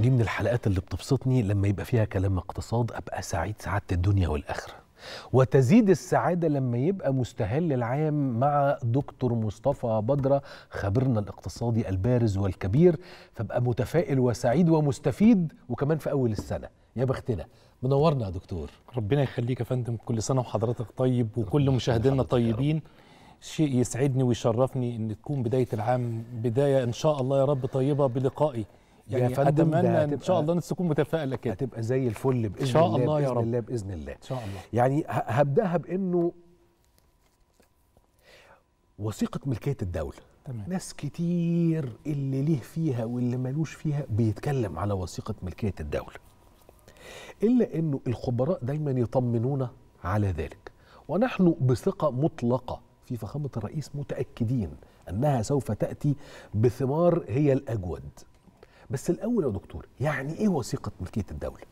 دي من الحلقات اللي بتبسطني لما يبقى فيها كلام اقتصاد ابقى سعيد سعاده الدنيا والاخره وتزيد السعاده لما يبقى مستهل العام مع دكتور مصطفى بدره خبيرنا الاقتصادي البارز والكبير فبقى متفائل وسعيد ومستفيد وكمان في اول السنه يا بختنا منورنا يا دكتور ربنا يخليك يا فندم كل سنه وحضرتك طيب وكل مشاهدينا طيبين شيء يسعدني ويشرفني ان تكون بدايه العام بدايه ان شاء الله يا رب طيبه بلقائي يعني يا فندم اتمنى ان شاء الله الناس تكون متفائله كده هتبقى زي الفل باذن شاء الله, الله يا بإذن رب الله باذن الله ان شاء الله يعني هبداها بانه وثيقه ملكيه الدوله تمام. ناس كتير اللي ليه فيها واللي مالوش فيها بيتكلم على وثيقه ملكيه الدوله الا انه الخبراء دايما يطمنونا على ذلك ونحن بثقه مطلقه في فخامه الرئيس متاكدين انها سوف تاتي بثمار هي الاجود بس الاول يا دكتور يعني ايه وثيقه ملكيه الدوله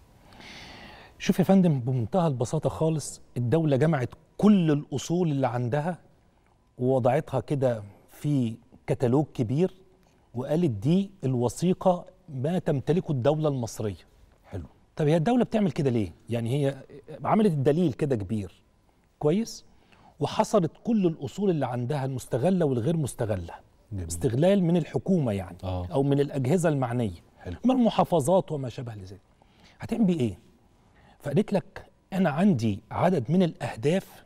شوف يا فندم بمنتهى البساطه خالص الدوله جمعت كل الاصول اللي عندها ووضعتها كده في كتالوج كبير وقالت دي الوثيقه ما تمتلكه الدوله المصريه حلو طب هي الدوله بتعمل كده ليه يعني هي عملت الدليل كده كبير كويس وحصرت كل الاصول اللي عندها المستغله والغير مستغله جميل. استغلال من الحكومه يعني آه. او من الاجهزه المعنيه حلو. من المحافظات وما شابه لذلك هتعمل بيه ايه فقالت لك انا عندي عدد من الاهداف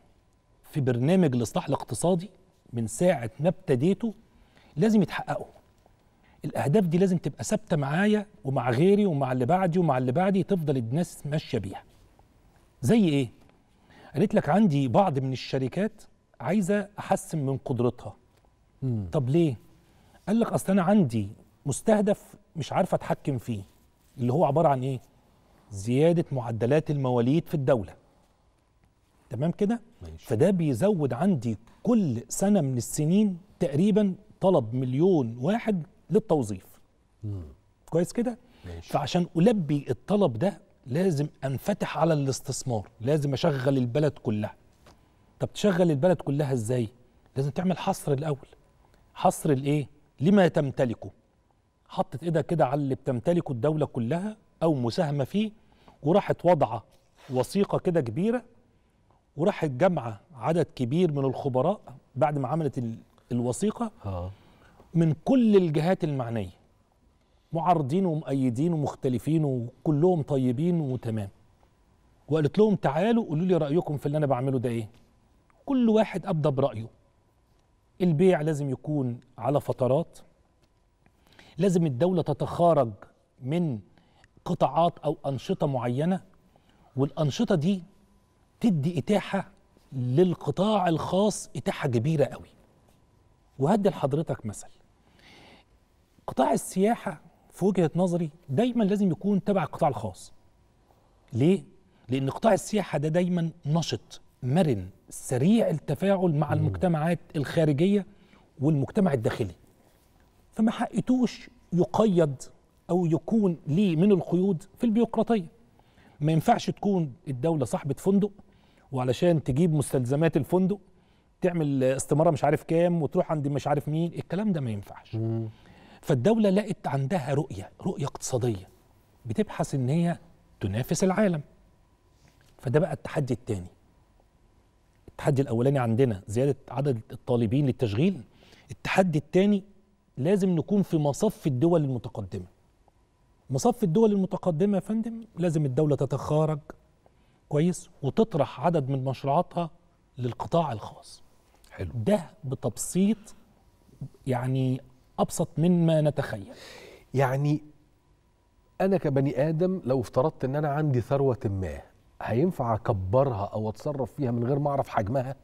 في برنامج الاصلاح الاقتصادي من ساعه ما ابتديته لازم يتحققوا الاهداف دي لازم تبقى ثابته معايا ومع غيري ومع اللي بعدي ومع اللي بعدي تفضل الناس ماشيه بيها زي ايه قالت لك عندي بعض من الشركات عايزه احسن من قدرتها مم. طب ليه قال لك اصل انا عندي مستهدف مش عارف اتحكم فيه اللي هو عباره عن ايه زياده معدلات المواليد في الدوله تمام كده ماشي. فده بيزود عندي كل سنه من السنين تقريبا طلب مليون واحد للتوظيف مم. كويس كده ماشي. فعشان البي الطلب ده لازم انفتح على الاستثمار لازم اشغل البلد كلها طب تشغل البلد كلها ازاي لازم تعمل حصر الاول حصر الايه لما تمتلكه حطت ايدها كده على اللي بتمتلكه الدوله كلها او مساهمه فيه وراحت واضعه وثيقه كده كبيره وراحت جامعه عدد كبير من الخبراء بعد ما عملت الوثيقه اه. من كل الجهات المعنيه معارضين ومؤيدين ومختلفين وكلهم طيبين وتمام وقالت لهم تعالوا قولوا لي رايكم في اللي انا بعمله ده ايه كل واحد ابدى برايه البيع لازم يكون على فترات لازم الدولة تتخارج من قطاعات أو أنشطة معينة والأنشطة دي تدي إتاحة للقطاع الخاص إتاحة كبيرة قوي وهدي لحضرتك مثل قطاع السياحة في وجهة نظري دايما لازم يكون تبع القطاع الخاص ليه؟ لأن قطاع السياحة ده دا دايما نشط مرن سريع التفاعل مع المجتمعات الخارجيه والمجتمع الداخلي فما حقتوش يقيد او يكون ليه من القيود في البيروقراطيه ما ينفعش تكون الدوله صاحبه فندق وعلشان تجيب مستلزمات الفندق تعمل استماره مش عارف كام وتروح عند مش عارف مين الكلام ده ما ينفعش مم. فالدوله لقت عندها رؤيه رؤيه اقتصاديه بتبحث ان هي تنافس العالم فده بقى التحدي الثاني التحدي الاولاني عندنا زياده عدد الطالبين للتشغيل التحدي الثاني لازم نكون في مصف الدول المتقدمه مصف الدول المتقدمه يا فندم لازم الدوله تتخارج كويس وتطرح عدد من مشروعاتها للقطاع الخاص حلو ده بتبسيط يعني ابسط مما نتخيل يعني انا كبني ادم لو افترضت ان انا عندي ثروه ما هينفع اكبرها او اتصرف فيها من غير ما اعرف حجمها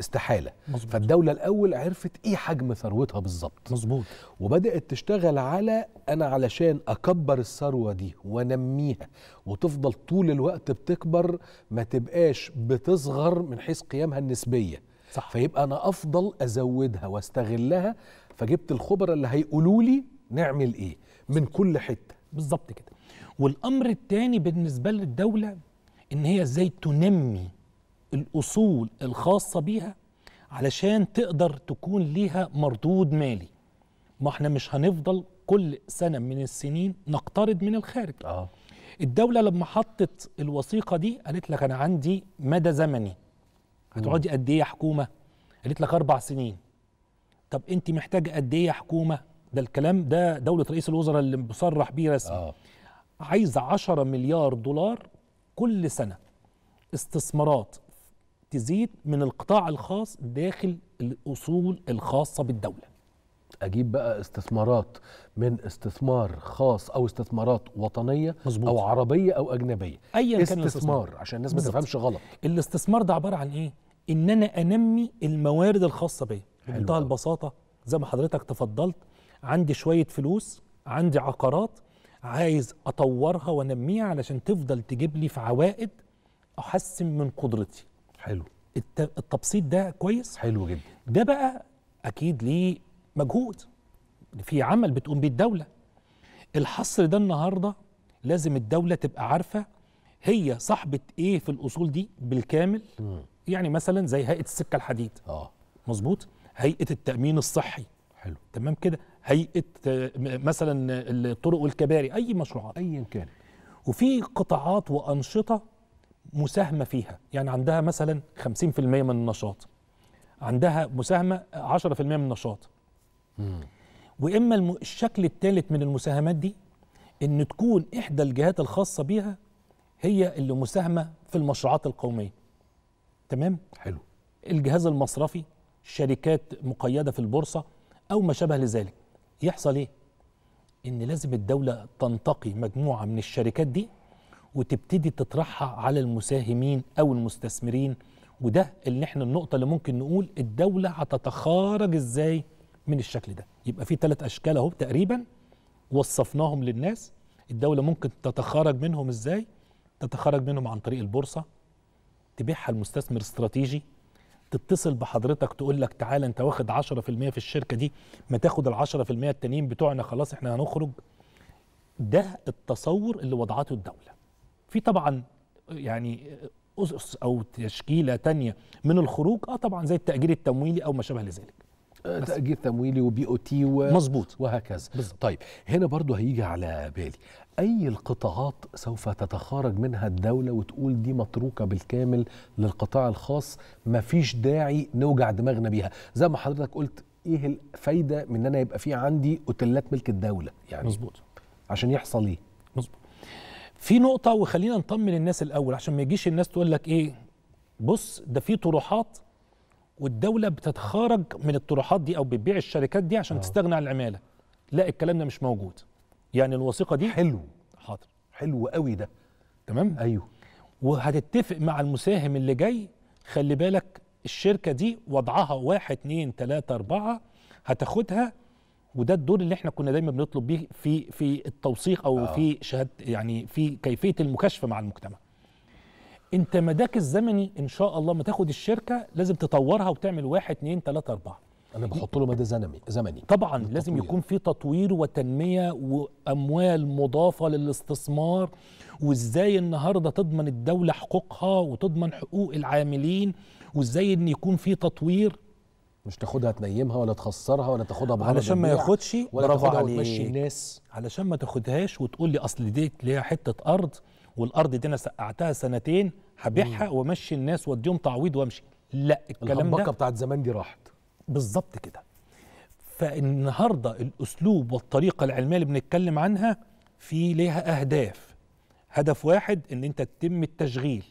استحاله مزبوط. فالدوله الاول عرفت ايه حجم ثروتها بالظبط مظبوط وبدات تشتغل على انا علشان اكبر الثروه دي وانميها وتفضل طول الوقت بتكبر ما تبقاش بتصغر من حيث قيمها النسبيه صح. فيبقى انا افضل ازودها واستغلها فجبت الخبراء اللي هيقولوا لي نعمل ايه من كل حته بالظبط كده والامر الثاني بالنسبه للدوله ان هي ازاي تنمي الاصول الخاصه بيها علشان تقدر تكون ليها مردود مالي ما احنا مش هنفضل كل سنه من السنين نقترض من الخارج آه. الدوله لما حطت الوثيقه دي قالت لك انا عندي مدى زمني هتقعدي قد ايه يا حكومه قالت لك اربع سنين طب انت محتاجه قد ايه يا حكومه ده الكلام ده دوله رئيس الوزراء اللي بصرح بيه رسمي آه. عايزه 10 مليار دولار كل سنه استثمارات تزيد من القطاع الخاص داخل الاصول الخاصه بالدوله اجيب بقى استثمارات من استثمار خاص او استثمارات وطنيه مزبوط. او عربيه او اجنبيه ايا كان الاستثمار عشان الناس ما تفهمش غلط الاستثمار ده عباره عن ايه ان انا انمي الموارد الخاصه بيا بمنتهى البساطه زي ما حضرتك تفضلت عندي شويه فلوس عندي عقارات عايز اطورها وانميها علشان تفضل تجيب لي في عوائد احسن من قدرتي حلو التبسيط ده كويس حلو جدا ده بقى اكيد ليه مجهود في عمل بتقوم بيه الدوله الحصر ده النهارده لازم الدوله تبقى عارفه هي صاحبه ايه في الاصول دي بالكامل م. يعني مثلا زي هيئه السكه الحديد اه مظبوط هيئه التامين الصحي حلو تمام كده هيئه مثلا الطرق والكباري اي مشروعات ايا كان وفي قطاعات وانشطه مساهمه فيها يعني عندها مثلا 50% من النشاط عندها مساهمه 10% من النشاط مم. واما الشكل الثالث من المساهمات دي ان تكون احدى الجهات الخاصه بيها هي اللي مساهمه في المشروعات القوميه تمام حلو الجهاز المصرفي شركات مقيده في البورصه او ما شابه لذلك يحصل ايه؟ ان لازم الدوله تنتقي مجموعه من الشركات دي وتبتدي تطرحها على المساهمين او المستثمرين وده اللي احنا النقطه اللي ممكن نقول الدوله هتتخارج ازاي من الشكل ده يبقى في ثلاث اشكال اهو تقريبا وصفناهم للناس الدوله ممكن تتخارج منهم ازاي تتخارج منهم عن طريق البورصه تبيعها لمستثمر استراتيجي تتصل بحضرتك تقول لك تعالى انت واخد 10% في الشركه دي ما تاخد ال 10% التانيين بتوعنا خلاص احنا هنخرج ده التصور اللي وضعته الدوله في طبعا يعني اسس او تشكيله تانية من الخروج اه طبعا زي التاجير التمويلي او ما شابه لذلك تاجير تمويلي وبي او تي و... مظبوط وهكذا بالزبط. طيب هنا برضو هيجي على بالي اي القطاعات سوف تتخارج منها الدوله وتقول دي متروكه بالكامل للقطاع الخاص ما فيش داعي نوجع دماغنا بيها زي ما حضرتك قلت ايه الفايده من ان انا يبقى في عندي اوتيلات ملك الدوله يعني مظبوط عشان يحصل ايه مظبوط في نقطه وخلينا نطمن الناس الاول عشان ما يجيش الناس تقول لك ايه بص ده في طروحات والدوله بتتخارج من الطروحات دي او بتبيع الشركات دي عشان آه. تستغنى عن العماله لا الكلام ده مش موجود يعني الوثيقه دي حلو حاضر حلو قوي ده تمام ايوه وهتتفق مع المساهم اللي جاي خلي بالك الشركه دي وضعها واحد اتنين تلاته اربعه هتاخدها وده الدور اللي احنا كنا دايما بنطلب بيه في في التوثيق او آه. في شهاده يعني في كيفيه المكاشفه مع المجتمع انت مداك الزمني ان شاء الله ما تاخد الشركه لازم تطورها وتعمل واحد اثنين ثلاثه اربعه انا بحط له مدى زمني زمني طبعا التطوير. لازم يكون إيه؟ في تطوير وتنميه واموال مضافه للاستثمار وازاي النهارده تضمن الدوله حقوقها وتضمن حقوق العاملين وازاي ان يكون في تطوير مش تاخدها تنيمها ولا تخسرها ولا تاخدها بغرض علشان ما ياخدش ولا تاخدها وتمشي الناس علشان ما تاخدهاش وتقول لي اصل ديت ليها حته ارض والارض دي انا سقعتها سنتين هبيعها وامشي الناس واديهم تعويض وامشي لا الكلام ده بتاعت زمان دي راحت بالظبط كده فالنهارده الاسلوب والطريقه العلميه اللي بنتكلم عنها في ليها اهداف هدف واحد ان انت تتم التشغيل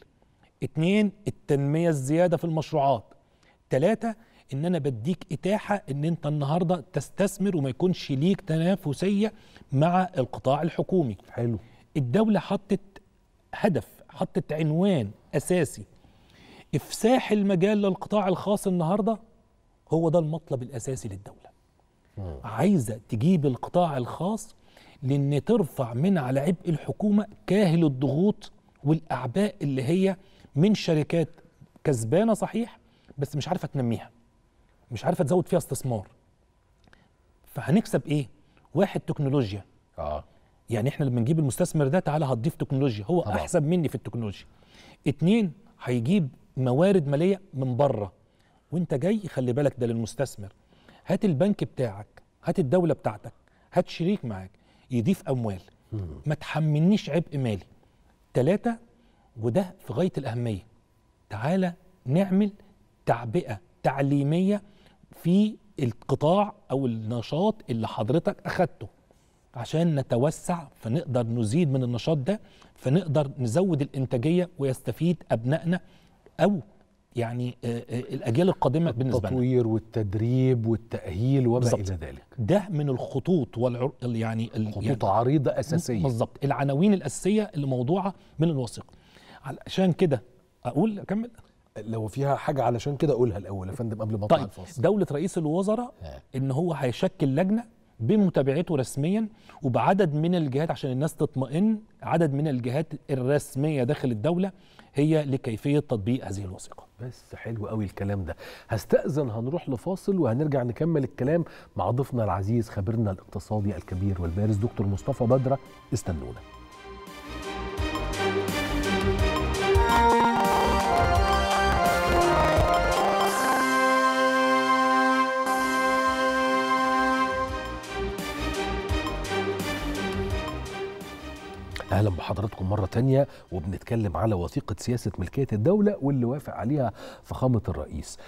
اتنين التنميه الزياده في المشروعات تلاته ان انا بديك اتاحه ان انت النهارده تستثمر وما يكونش ليك تنافسيه مع القطاع الحكومي حلو الدوله حطت هدف حطت عنوان اساسي افساح المجال للقطاع الخاص النهارده هو ده المطلب الاساسي للدوله مم. عايزه تجيب القطاع الخاص لان ترفع من على عبء الحكومه كاهل الضغوط والاعباء اللي هي من شركات كسبانه صحيح بس مش عارفه تنميها مش عارفه تزود فيها استثمار فهنكسب ايه واحد تكنولوجيا اه يعني احنا لما نجيب المستثمر ده تعالى هتضيف تكنولوجيا هو طبعا. احسن مني في التكنولوجيا اتنين هيجيب موارد ماليه من بره وانت جاي خلي بالك ده للمستثمر هات البنك بتاعك هات الدوله بتاعتك هات شريك معاك يضيف اموال ما تحملنيش عبء مالي ثلاثة وده في غاية الأهمية تعالى نعمل تعبئة تعليمية في القطاع أو النشاط اللي حضرتك أخدته عشان نتوسع فنقدر نزيد من النشاط ده فنقدر نزود الانتاجيه ويستفيد ابنائنا او يعني آه، آه، الاجيال القادمه بالنسبه لنا التطوير والتدريب والتاهيل وما الى ذلك ده من الخطوط والعر... يعني خطوط يعني عريضه اساسيه بالظبط العناوين الاساسيه اللي موضوعه من الوثيقه علشان كده اقول اكمل لو فيها حاجه علشان كده اقولها الاول يا فندم قبل ما طيب الفاصل. دوله رئيس الوزراء آه. ان هو هيشكل لجنه بمتابعته رسميا وبعدد من الجهات عشان الناس تطمئن عدد من الجهات الرسميه داخل الدوله هي لكيفيه تطبيق هذه الوثيقه. بس حلو قوي الكلام ده هستأذن هنروح لفاصل وهنرجع نكمل الكلام مع ضيفنا العزيز خبيرنا الاقتصادي الكبير والبارز دكتور مصطفى بدره استنونا. حضراتكم مرة تانية وبنتكلم على وثيقة سياسة ملكية الدولة واللي وافق عليها فخامة الرئيس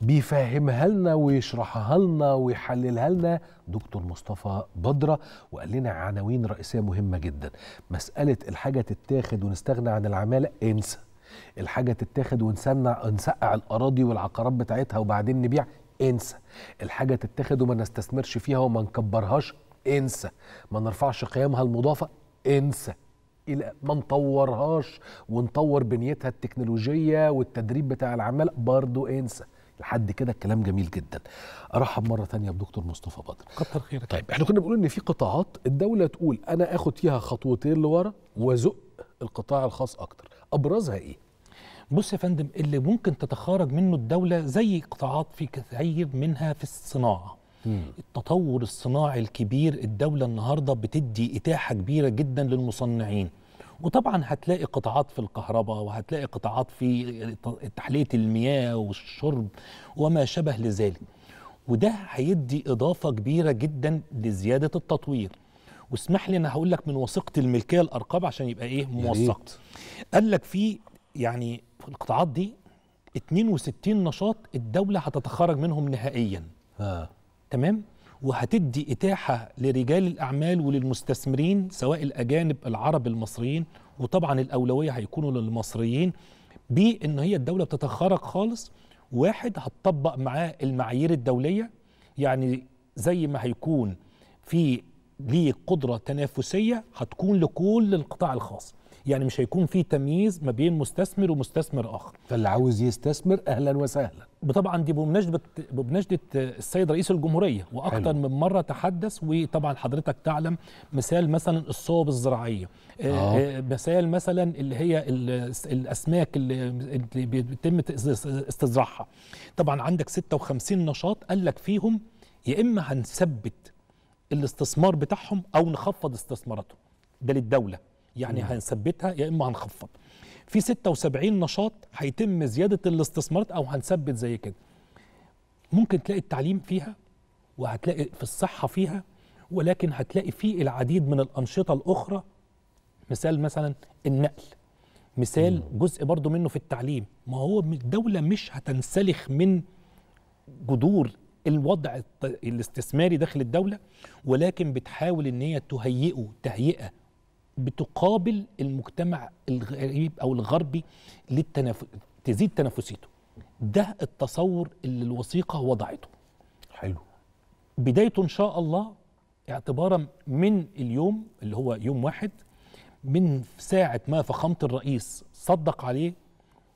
بيفهمها لنا ويشرحها لنا ويحللها لنا دكتور مصطفى بدره وقال لنا عناوين رئيسيه مهمه جدا مساله الحاجه تتاخد ونستغنى عن العماله انسى الحاجه تتاخد ونسنع نسقع الاراضي والعقارات بتاعتها وبعدين نبيع انسى الحاجه تتاخد وما نستثمرش فيها وما نكبرهاش انسى ما نرفعش قيمها المضافه انسى الى ما نطورهاش ونطور بنيتها التكنولوجيه والتدريب بتاع العمال برضو انسى لحد كده الكلام جميل جدا ارحب مره تانية بدكتور مصطفى بدر كتر خيرك طيب احنا كنا بنقول ان في قطاعات الدوله تقول انا اخد فيها خطوتين لورا وازق القطاع الخاص اكتر ابرزها ايه بص يا فندم اللي ممكن تتخارج منه الدوله زي قطاعات في كثير منها في الصناعه مم. التطور الصناعي الكبير الدوله النهارده بتدي اتاحه كبيره جدا للمصنعين وطبعا هتلاقي قطاعات في الكهرباء وهتلاقي قطاعات في تحليه المياه والشرب وما شابه لذلك وده هيدي اضافه كبيره جدا لزياده التطوير واسمح لي انا هقول لك من وثيقه الملكيه الارقام عشان يبقى ايه موثق قال لك في يعني في القطاعات دي 62 نشاط الدوله هتتخرج منهم نهائيا آه. تمام وهتدي إتاحة لرجال الأعمال وللمستثمرين سواء الأجانب العرب المصريين وطبعا الأولوية هيكونوا للمصريين بأن هي الدولة بتتخرج خالص واحد هتطبق معاه المعايير الدولية يعني زي ما هيكون في ليه قدرة تنافسية هتكون لكل القطاع الخاص يعني مش هيكون في تمييز ما بين مستثمر ومستثمر آخر فاللي عاوز يستثمر أهلا وسهلا طبعا دي بمناسبه بمناسبه السيد رئيس الجمهوريه واكثر من مره تحدث وطبعا حضرتك تعلم مثال مثلا الصوب الزراعيه آه. آه. آه، مثال مثلا اللي هي الاسماك اللي بيتم استزراعها طبعا عندك 56 نشاط قال لك فيهم يا اما هنثبت الاستثمار بتاعهم او نخفض استثماراتهم ده للدوله يعني هنثبتها يا اما هنخفض في 76 نشاط هيتم زياده الاستثمارات او هنثبت زي كده ممكن تلاقي التعليم فيها وهتلاقي في الصحه فيها ولكن هتلاقي فيه العديد من الانشطه الاخرى مثال مثلا النقل مثال جزء برضه منه في التعليم ما هو الدوله مش هتنسلخ من جذور الوضع الاستثماري داخل الدوله ولكن بتحاول ان هي تهيئه تهيئه بتقابل المجتمع الغريب او الغربي للتنف... تزيد تنافسيته ده التصور اللي الوثيقه وضعته حلو بدايته ان شاء الله اعتبارا من اليوم اللي هو يوم واحد من ساعه ما فخامه الرئيس صدق عليه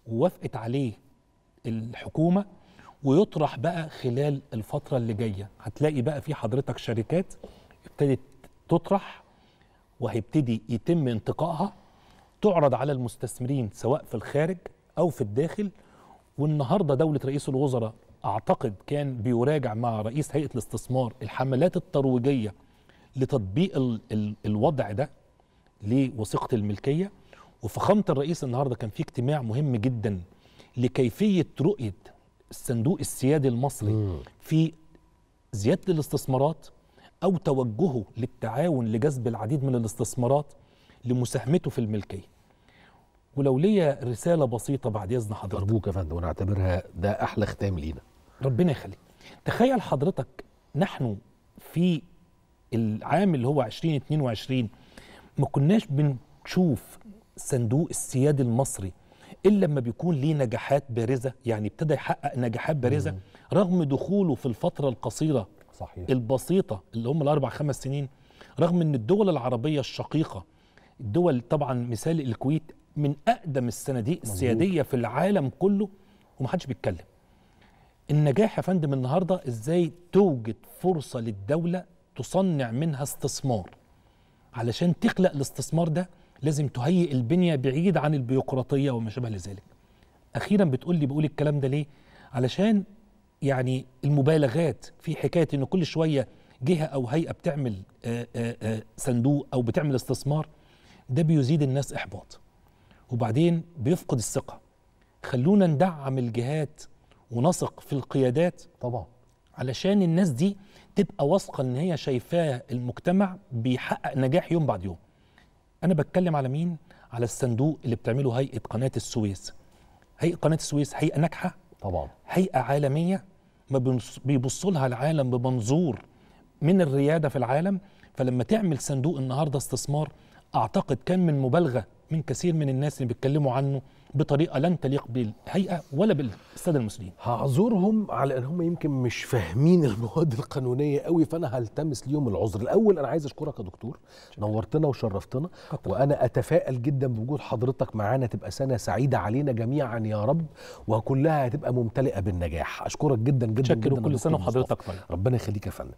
ووافقت عليه الحكومه ويطرح بقى خلال الفتره اللي جايه هتلاقي بقى في حضرتك شركات ابتدت تطرح وهيبتدي يتم انتقائها تعرض على المستثمرين سواء في الخارج أو في الداخل والنهاردة دولة رئيس الوزراء أعتقد كان بيراجع مع رئيس هيئة الاستثمار الحملات الترويجية لتطبيق الـ الـ الوضع ده لوثيقة الملكية وفخامة الرئيس النهاردة كان في اجتماع مهم جدا لكيفية رؤية الصندوق السيادي المصري في زيادة الاستثمارات أو توجهه للتعاون لجذب العديد من الاستثمارات لمساهمته في الملكية ولو ليا رسالة بسيطة بعد إذن حضرتك أرجوك يا فندم ونعتبرها ده أحلى ختام لينا ربنا يخليك تخيل حضرتك نحن في العام اللي هو 2022 ما كناش بنشوف صندوق السيادي المصري الا لما بيكون ليه نجاحات بارزه يعني ابتدى يحقق نجاحات بارزه رغم دخوله في الفتره القصيره صحيح. البسيطة اللي هم الأربع خمس سنين رغم أن الدول العربية الشقيقة الدول طبعا مثال الكويت من أقدم الصناديق السيادية في العالم كله ومحدش بيتكلم النجاح يا فندم النهاردة إزاي توجد فرصة للدولة تصنع منها استثمار علشان تخلق الاستثمار ده لازم تهيئ البنية بعيد عن البيروقراطية وما شابه لذلك أخيرا بتقول لي بقول الكلام ده ليه علشان يعني المبالغات في حكايه ان كل شويه جهه او هيئه بتعمل آه، آه، آه، صندوق او بتعمل استثمار ده بيزيد الناس احباط وبعدين بيفقد الثقه خلونا ندعم الجهات ونثق في القيادات طبعا علشان الناس دي تبقى واثقه ان هي شايفاه المجتمع بيحقق نجاح يوم بعد يوم انا بتكلم على مين على الصندوق اللي بتعمله هيئه قناه السويس هيئه قناه السويس هيئه ناجحه طبعا هيئه عالميه ما بيبصوا لها العالم بمنظور من الرياده في العالم فلما تعمل صندوق النهارده استثمار اعتقد كان من مبالغه من كثير من الناس اللي بيتكلموا عنه بطريقه لن تليق بالهيئه ولا بالساده المسلمين هعذرهم على ان هم يمكن مش فاهمين المواد القانونيه قوي فانا هلتمس ليهم العذر الاول انا عايز اشكرك يا دكتور شكرا. نورتنا وشرفتنا أطلع. وانا اتفائل جدا بوجود حضرتك معانا تبقى سنه سعيده علينا جميعا يا رب وكلها هتبقى ممتلئه بالنجاح اشكرك جدا جدا جدا كل سنه وحضرتك طيب ربنا يخليك يا فندم